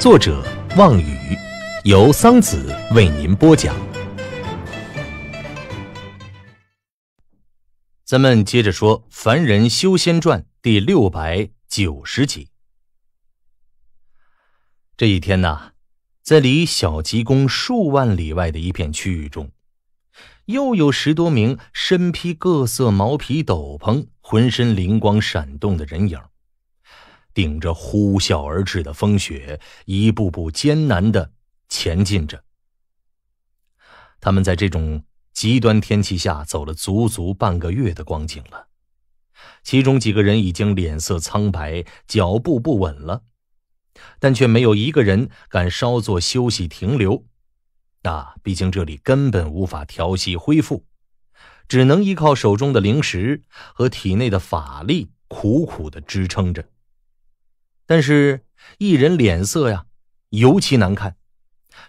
作者望雨，由桑子为您播讲。咱们接着说《凡人修仙传》第六百九十集。这一天呐，在离小极宫数万里外的一片区域中，又有十多名身披各色毛皮斗篷、浑身灵光闪动的人影。顶着呼啸而至的风雪，一步步艰难的前进着。他们在这种极端天气下走了足足半个月的光景了，其中几个人已经脸色苍白、脚步不稳了，但却没有一个人敢稍作休息、停留。那毕竟这里根本无法调息恢复，只能依靠手中的灵石和体内的法力苦苦的支撑着。但是，一人脸色呀，尤其难看，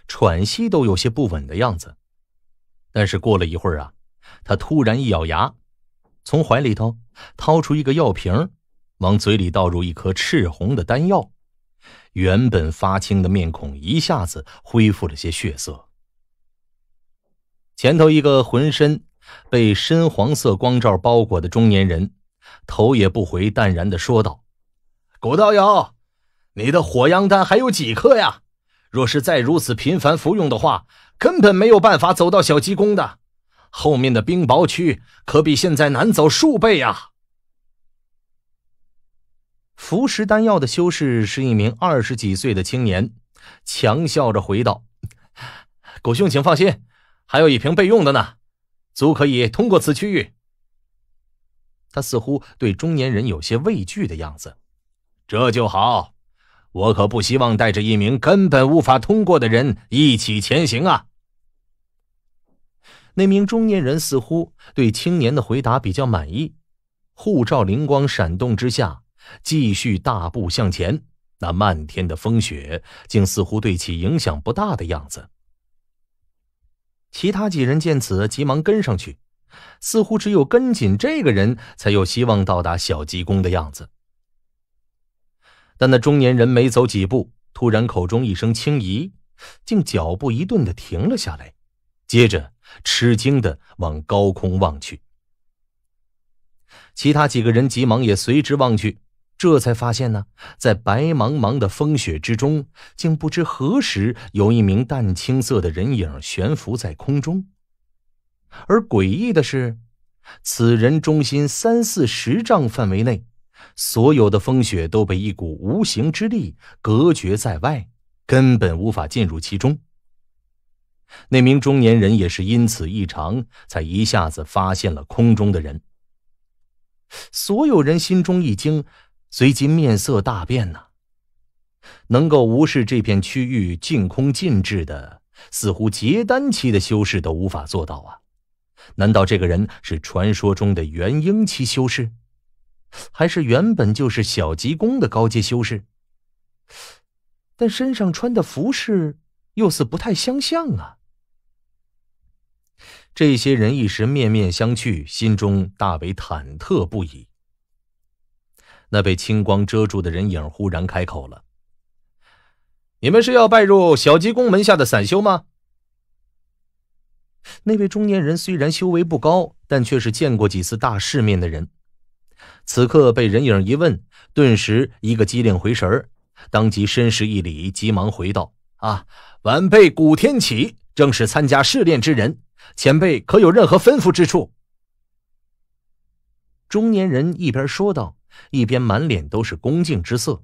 喘息都有些不稳的样子。但是过了一会儿啊，他突然一咬牙，从怀里头掏出一个药瓶，往嘴里倒入一颗赤红的丹药，原本发青的面孔一下子恢复了些血色。前头一个浑身被深黄色光照包裹的中年人，头也不回，淡然的说道。古道友，你的火阳丹还有几颗呀？若是再如此频繁服用的话，根本没有办法走到小鸡宫的。后面的冰雹区可比现在难走数倍呀！服食丹药的修士是一名二十几岁的青年，强笑着回道：“古兄，请放心，还有一瓶备用的呢，足可以通过此区域。”他似乎对中年人有些畏惧的样子。这就好，我可不希望带着一名根本无法通过的人一起前行啊！那名中年人似乎对青年的回答比较满意，护照灵光闪动之下，继续大步向前。那漫天的风雪竟似乎对其影响不大的样子。其他几人见此，急忙跟上去，似乎只有跟紧这个人才有希望到达小济公的样子。但那中年人没走几步，突然口中一声轻咦，竟脚步一顿的停了下来，接着吃惊的往高空望去。其他几个人急忙也随之望去，这才发现呢，在白茫茫的风雪之中，竟不知何时有一名淡青色的人影悬浮在空中。而诡异的是，此人中心三四十丈范围内。所有的风雪都被一股无形之力隔绝在外，根本无法进入其中。那名中年人也是因此异常，才一下子发现了空中的人。所有人心中一惊，随即面色大变。呐，能够无视这片区域净空禁制的，似乎结丹期的修士都无法做到啊！难道这个人是传说中的元婴期修士？还是原本就是小极宫的高阶修士，但身上穿的服饰又似不太相像啊！这些人一时面面相觑，心中大为忐忑不已。那被青光遮住的人影忽然开口了：“你们是要拜入小极宫门下的散修吗？”那位中年人虽然修为不高，但却是见过几次大世面的人。此刻被人影一问，顿时一个机灵回神儿，当即深施一礼，急忙回道：“啊，晚辈古天启正是参加试炼之人。前辈可有任何吩咐之处？”中年人一边说道，一边满脸都是恭敬之色。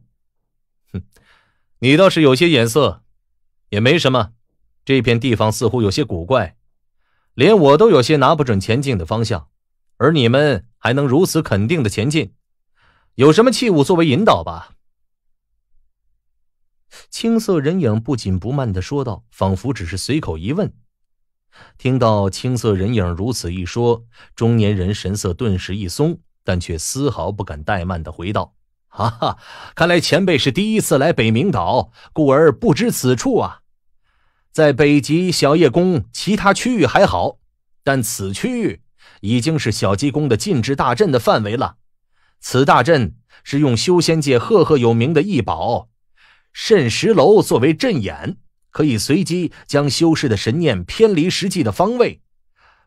“哼，你倒是有些眼色，也没什么。这片地方似乎有些古怪，连我都有些拿不准前进的方向，而你们……”还能如此肯定的前进，有什么器物作为引导吧？青色人影不紧不慢的说道，仿佛只是随口一问。听到青色人影如此一说，中年人神色顿时一松，但却丝毫不敢怠慢的回道：“哈哈，看来前辈是第一次来北冥岛，故而不知此处啊。在北极小叶宫其他区域还好，但此区域……”已经是小鸡公的禁制大阵的范围了。此大阵是用修仙界赫赫有名的异宝，蜃石楼作为阵眼，可以随机将修士的神念偏离实际的方位。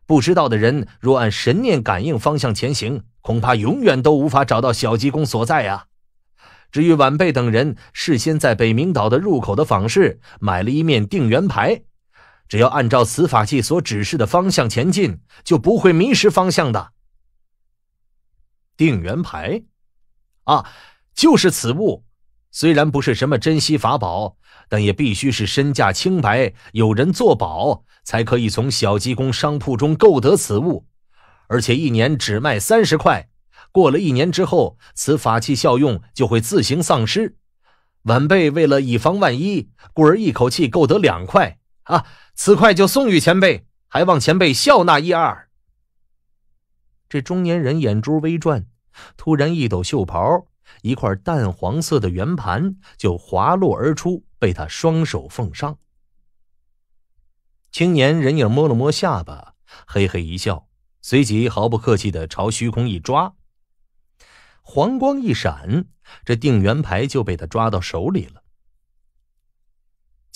不知道的人若按神念感应方向前行，恐怕永远都无法找到小鸡公所在啊。至于晚辈等人，事先在北冥岛的入口的坊市买了一面定元牌。只要按照此法器所指示的方向前进，就不会迷失方向的。定元牌，啊，就是此物。虽然不是什么珍稀法宝，但也必须是身价清白、有人作保，才可以从小鸡公商铺中购得此物。而且一年只卖三十块，过了一年之后，此法器效用就会自行丧失。晚辈为了以防万一，故而一口气购得两块，啊。此块就送与前辈，还望前辈笑纳一二。这中年人眼珠微转，突然一抖袖袍，一块淡黄色的圆盘就滑落而出，被他双手奉上。青年人影摸了摸下巴，嘿嘿一笑，随即毫不客气的朝虚空一抓，黄光一闪，这定元牌就被他抓到手里了。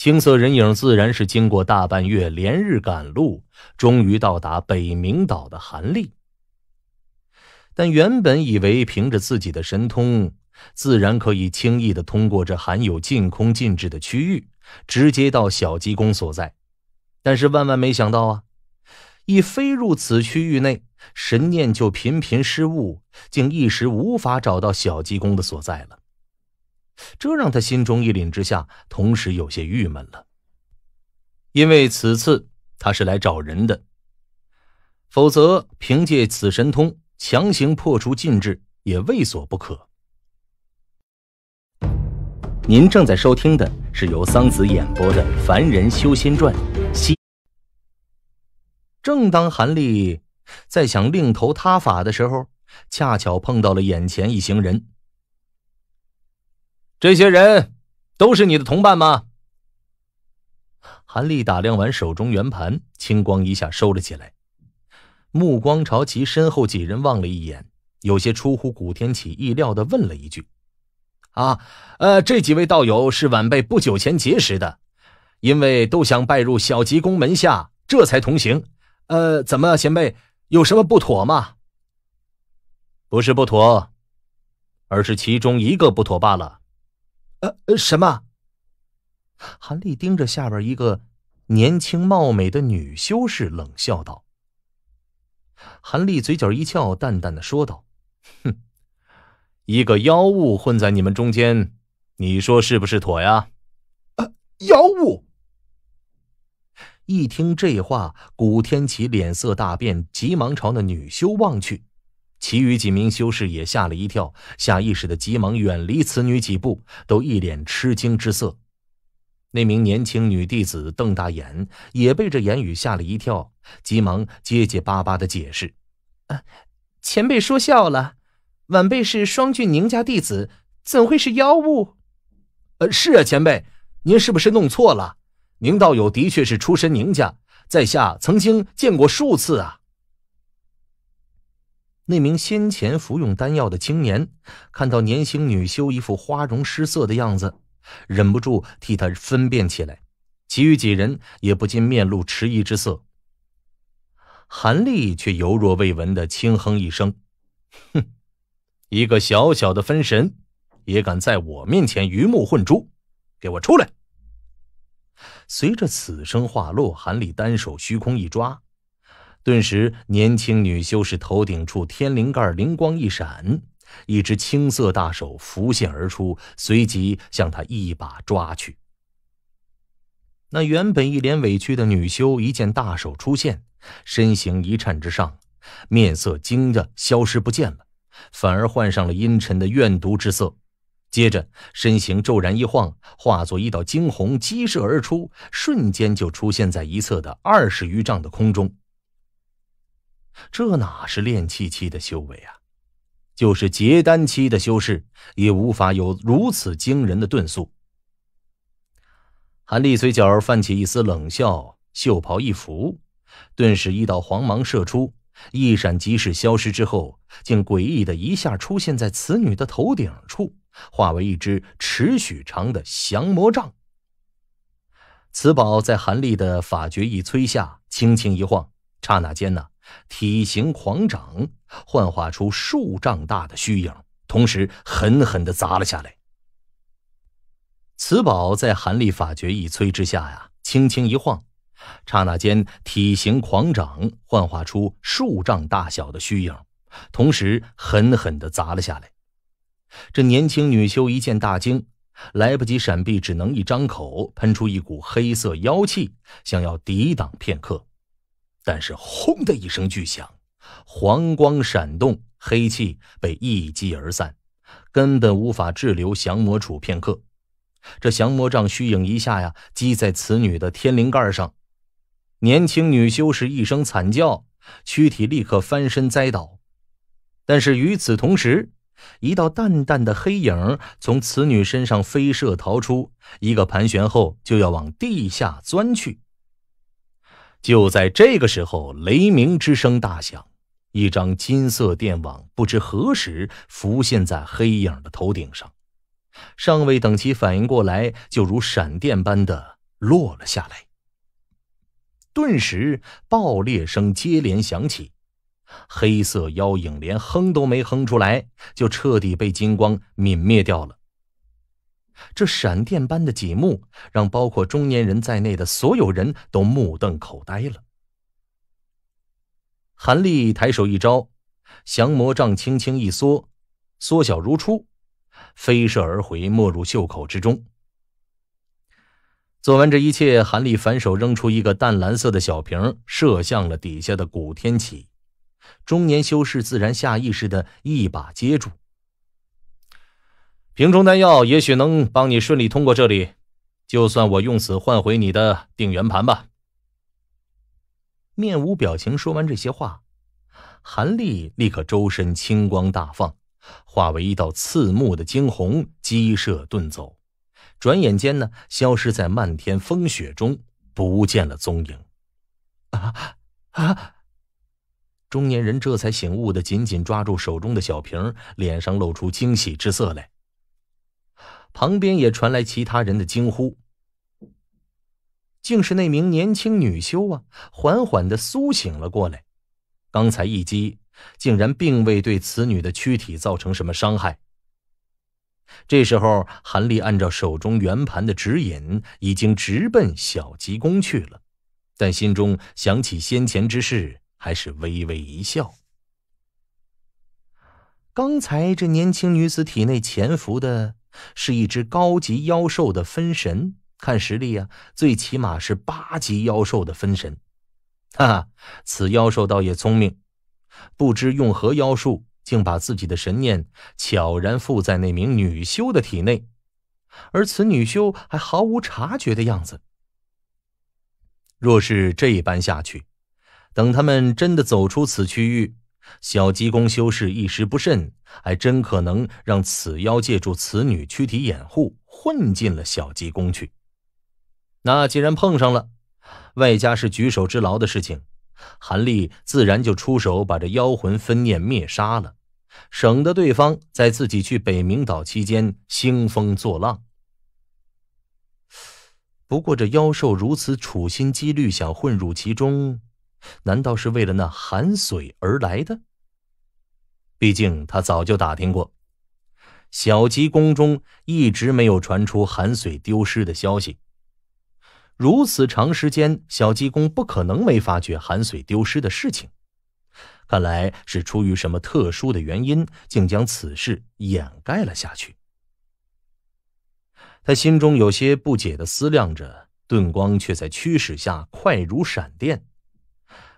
青色人影自然是经过大半月连日赶路，终于到达北冥岛的韩立。但原本以为凭着自己的神通，自然可以轻易的通过这含有禁空禁制的区域，直接到小鸡宫所在。但是万万没想到啊，一飞入此区域内，神念就频频失误，竟一时无法找到小鸡宫的所在了。这让他心中一凛之下，同时有些郁闷了，因为此次他是来找人的，否则凭借此神通强行破除禁制也未所不可。您正在收听的是由桑梓演播的《凡人修仙传》。西。正当韩立在想另投他法的时候，恰巧碰到了眼前一行人。这些人都是你的同伴吗？韩立打量完手中圆盘，青光一下收了起来，目光朝其身后几人望了一眼，有些出乎古天启意料的问了一句：“啊，呃，这几位道友是晚辈不久前结识的，因为都想拜入小吉宫门下，这才同行。呃，怎么，前辈有什么不妥吗？不是不妥，而是其中一个不妥罢了。”呃，什么？韩立盯着下边一个年轻貌美的女修士，冷笑道。韩立嘴角一翘，淡淡的说道：“哼，一个妖物混在你们中间，你说是不是妥呀？”啊，妖物！一听这话，古天齐脸色大变，急忙朝那女修望去。其余几名修士也吓了一跳，下意识的急忙远离此女几步，都一脸吃惊之色。那名年轻女弟子瞪大眼，也被这言语吓了一跳，急忙结结巴巴的解释：“前辈说笑了，晚辈是双郡宁家弟子，怎会是妖物？呃，是啊，前辈，您是不是弄错了？宁道友的确是出身宁家，在下曾经见过数次啊。”那名先前服用丹药的青年，看到年轻女修一副花容失色的样子，忍不住替她分辨起来。其余几人也不禁面露迟疑之色。韩立却犹若未闻的轻哼一声：“哼，一个小小的分神，也敢在我面前鱼目混珠，给我出来！”随着此声话落，韩立单手虚空一抓。顿时，年轻女修士头顶处天灵盖灵光一闪，一只青色大手浮现而出，随即向她一把抓去。那原本一脸委屈的女修一见大手出现，身形一颤之上，面色惊的消失不见了，反而换上了阴沉的怨毒之色。接着，身形骤然一晃，化作一道惊鸿激射而出，瞬间就出现在一侧的二十余丈的空中。这哪是练气期的修为啊？就是结丹期的修士也无法有如此惊人的遁速。韩立嘴角泛起一丝冷笑，袖袍一拂，顿时一道黄芒射出，一闪即逝，消失之后，竟诡异的一下出现在此女的头顶处，化为一只尺许长的降魔杖。此宝在韩立的法诀一催下，轻轻一晃，刹那间呢。体型狂长，幻化出数丈大的虚影，同时狠狠的砸了下来。此宝在韩立法诀一催之下呀，轻轻一晃，刹那间体型狂长，幻化出数丈大小的虚影，同时狠狠的砸了下来。这年轻女修一见大惊，来不及闪避，只能一张口喷出一股黑色妖气，想要抵挡片刻。但是，轰的一声巨响，黄光闪动，黑气被一击而散，根本无法滞留降魔杵片刻。这降魔杖虚影一下呀，击在此女的天灵盖上，年轻女修士一声惨叫，躯体立刻翻身栽倒。但是与此同时，一道淡淡的黑影从此女身上飞射逃出，一个盘旋后就要往地下钻去。就在这个时候，雷鸣之声大响，一张金色电网不知何时浮现在黑影的头顶上，尚未等其反应过来，就如闪电般的落了下来。顿时爆裂声接连响起，黑色妖影连哼都没哼出来，就彻底被金光泯灭掉了。这闪电般的几幕，让包括中年人在内的所有人都目瞪口呆了。韩立抬手一招，降魔杖轻轻一缩，缩小如初，飞射而回，没入袖口之中。做完这一切，韩立反手扔出一个淡蓝色的小瓶，射向了底下的古天启。中年修士自然下意识的一把接住。瓶中丹药也许能帮你顺利通过这里，就算我用此换回你的定元盘吧。面无表情说完这些话，韩立立刻周身青光大放，化为一道刺目的惊鸿，激射遁走，转眼间呢，消失在漫天风雪中，不见了踪影。啊啊！中年人这才醒悟的，紧紧抓住手中的小瓶，脸上露出惊喜之色来。旁边也传来其他人的惊呼，竟是那名年轻女修啊，缓缓的苏醒了过来。刚才一击竟然并未对此女的躯体造成什么伤害。这时候，韩立按照手中圆盘的指引，已经直奔小极宫去了，但心中想起先前之事，还是微微一笑。刚才这年轻女子体内潜伏的……是一只高级妖兽的分神，看实力啊，最起码是八级妖兽的分神。哈哈，此妖兽倒也聪明，不知用何妖术，竟把自己的神念悄然附在那名女修的体内，而此女修还毫无察觉的样子。若是这般下去，等他们真的走出此区域，小鸡公修士一时不慎，还真可能让此妖借助此女躯体掩护，混进了小鸡公去。那既然碰上了，外加是举手之劳的事情，韩立自然就出手把这妖魂分念灭杀了，省得对方在自己去北冥岛期间兴风作浪。不过这妖兽如此处心积虑想混入其中。难道是为了那寒水而来的？毕竟他早就打听过，小吉宫中一直没有传出寒水丢失的消息。如此长时间，小鸡宫不可能没发觉寒水丢失的事情。看来是出于什么特殊的原因，竟将此事掩盖了下去。他心中有些不解的思量着，盾光却在驱使下快如闪电。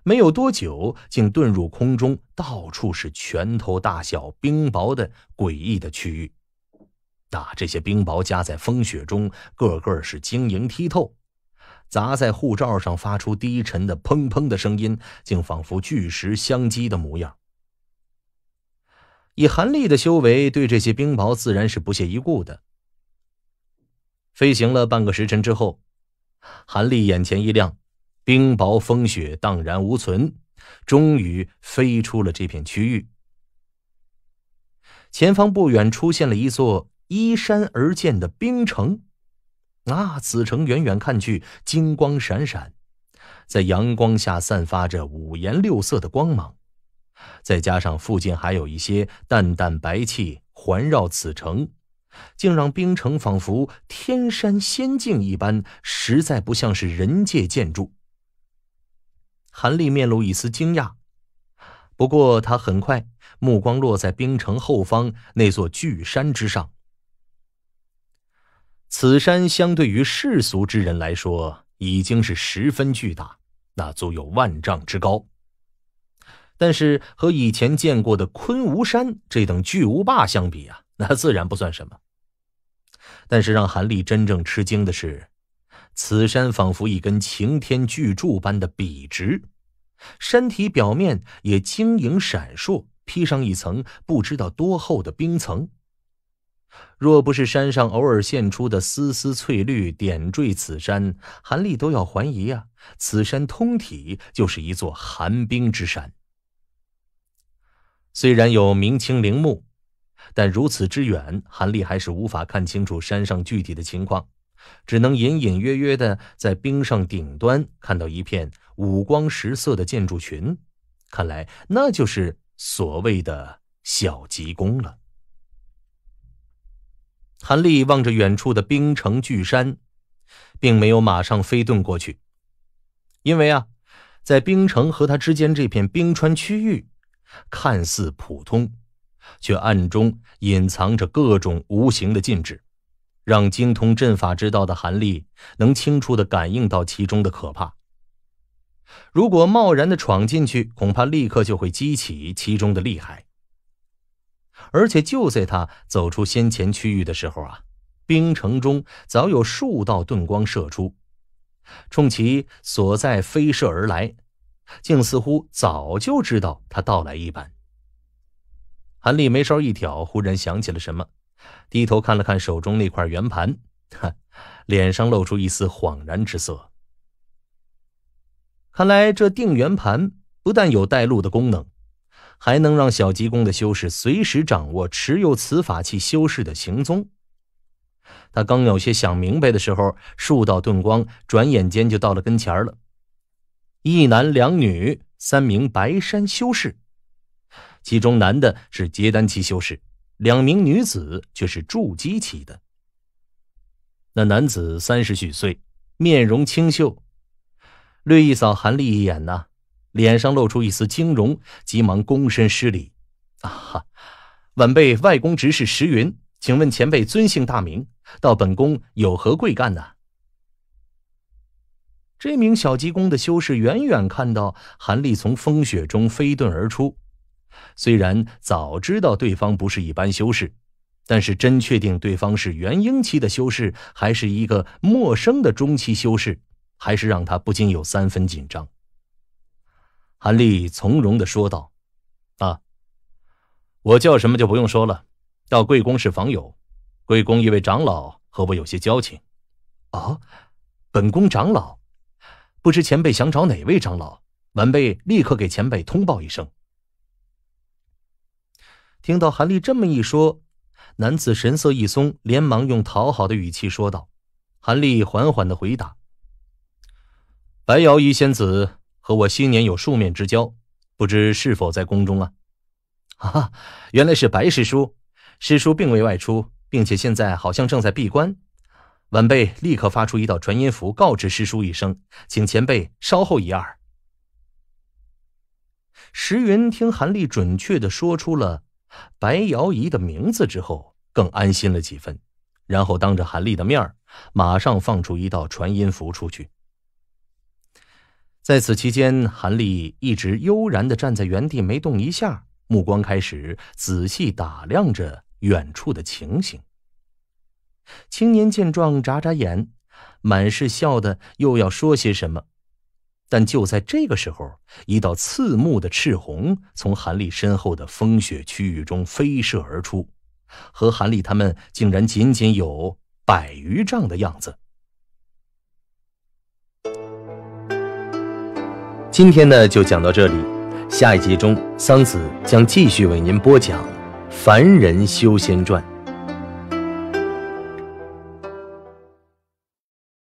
没有多久，竟遁入空中，到处是拳头大小冰雹的诡异的区域。打这些冰雹夹在风雪中，个个是晶莹剔透，砸在护罩上发出低沉的“砰砰”的声音，竟仿佛巨石相击的模样。以韩立的修为，对这些冰雹自然是不屑一顾的。飞行了半个时辰之后，韩立眼前一亮。冰雹、风雪荡然无存，终于飞出了这片区域。前方不远出现了一座依山而建的冰城，啊，此城远远看去金光闪闪，在阳光下散发着五颜六色的光芒，再加上附近还有一些淡淡白气环绕此城，竟让冰城仿佛天山仙境一般，实在不像是人界建筑。韩立面露一丝惊讶，不过他很快目光落在冰城后方那座巨山之上。此山相对于世俗之人来说，已经是十分巨大，那足有万丈之高。但是和以前见过的昆吾山这等巨无霸相比啊，那自然不算什么。但是让韩立真正吃惊的是。此山仿佛一根擎天巨柱般的笔直，山体表面也晶莹闪烁，披上一层不知道多厚的冰层。若不是山上偶尔现出的丝丝翠绿点缀此山，韩立都要怀疑啊，此山通体就是一座寒冰之山。虽然有明清陵墓，但如此之远，韩立还是无法看清楚山上具体的情况。只能隐隐约约的在冰上顶端看到一片五光十色的建筑群，看来那就是所谓的小极宫了。韩立望着远处的冰城巨山，并没有马上飞遁过去，因为啊，在冰城和他之间这片冰川区域，看似普通，却暗中隐藏着各种无形的禁制。让精通阵法之道的韩立能清楚的感应到其中的可怕。如果贸然的闯进去，恐怕立刻就会激起其中的厉害。而且就在他走出先前区域的时候啊，冰城中早有数道盾光射出，冲其所在飞射而来，竟似乎早就知道他到来一般。韩立眉梢一挑，忽然想起了什么。低头看了看手中那块圆盘，哈，脸上露出一丝恍然之色。看来这定圆盘不但有带路的功能，还能让小极公的修士随时掌握持有此法器修士的行踪。他刚有些想明白的时候，数道遁光转眼间就到了跟前了。一男两女，三名白衫修士，其中男的是结丹期修士。两名女子却是筑基期的。那男子三十许岁，面容清秀，略一扫韩立一眼呐，脸上露出一丝惊容，急忙躬身施礼：“啊哈，晚辈外公执事石云，请问前辈尊姓大名？到本宫有何贵干呢？”这名小机公的修士远远看到韩立从风雪中飞遁而出。虽然早知道对方不是一般修士，但是真确定对方是元婴期的修士，还是一个陌生的中期修士，还是让他不禁有三分紧张。韩立从容的说道：“啊，我叫什么就不用说了。到贵公室访友，贵公一位长老和我有些交情。哦，本宫长老，不知前辈想找哪位长老？晚辈立刻给前辈通报一声。”听到韩立这么一说，男子神色一松，连忙用讨好的语气说道：“韩立，缓缓的回答，白瑶仪仙子和我昔年有数面之交，不知是否在宫中啊？”“啊，原来是白师叔，师叔并未外出，并且现在好像正在闭关，晚辈立刻发出一道传音符告知师叔一声，请前辈稍后一二。”石云听韩立准确的说出了。白瑶仪的名字之后，更安心了几分，然后当着韩立的面马上放出一道传音符出去。在此期间，韩立一直悠然的站在原地没动一下，目光开始仔细打量着远处的情形。青年见状，眨眨眼，满是笑的，又要说些什么。但就在这个时候，一道刺目的赤红从韩立身后的风雪区域中飞射而出，和韩立他们竟然仅仅有百余丈的样子。今天呢，就讲到这里，下一集中桑梓将继续为您播讲《凡人修仙传》。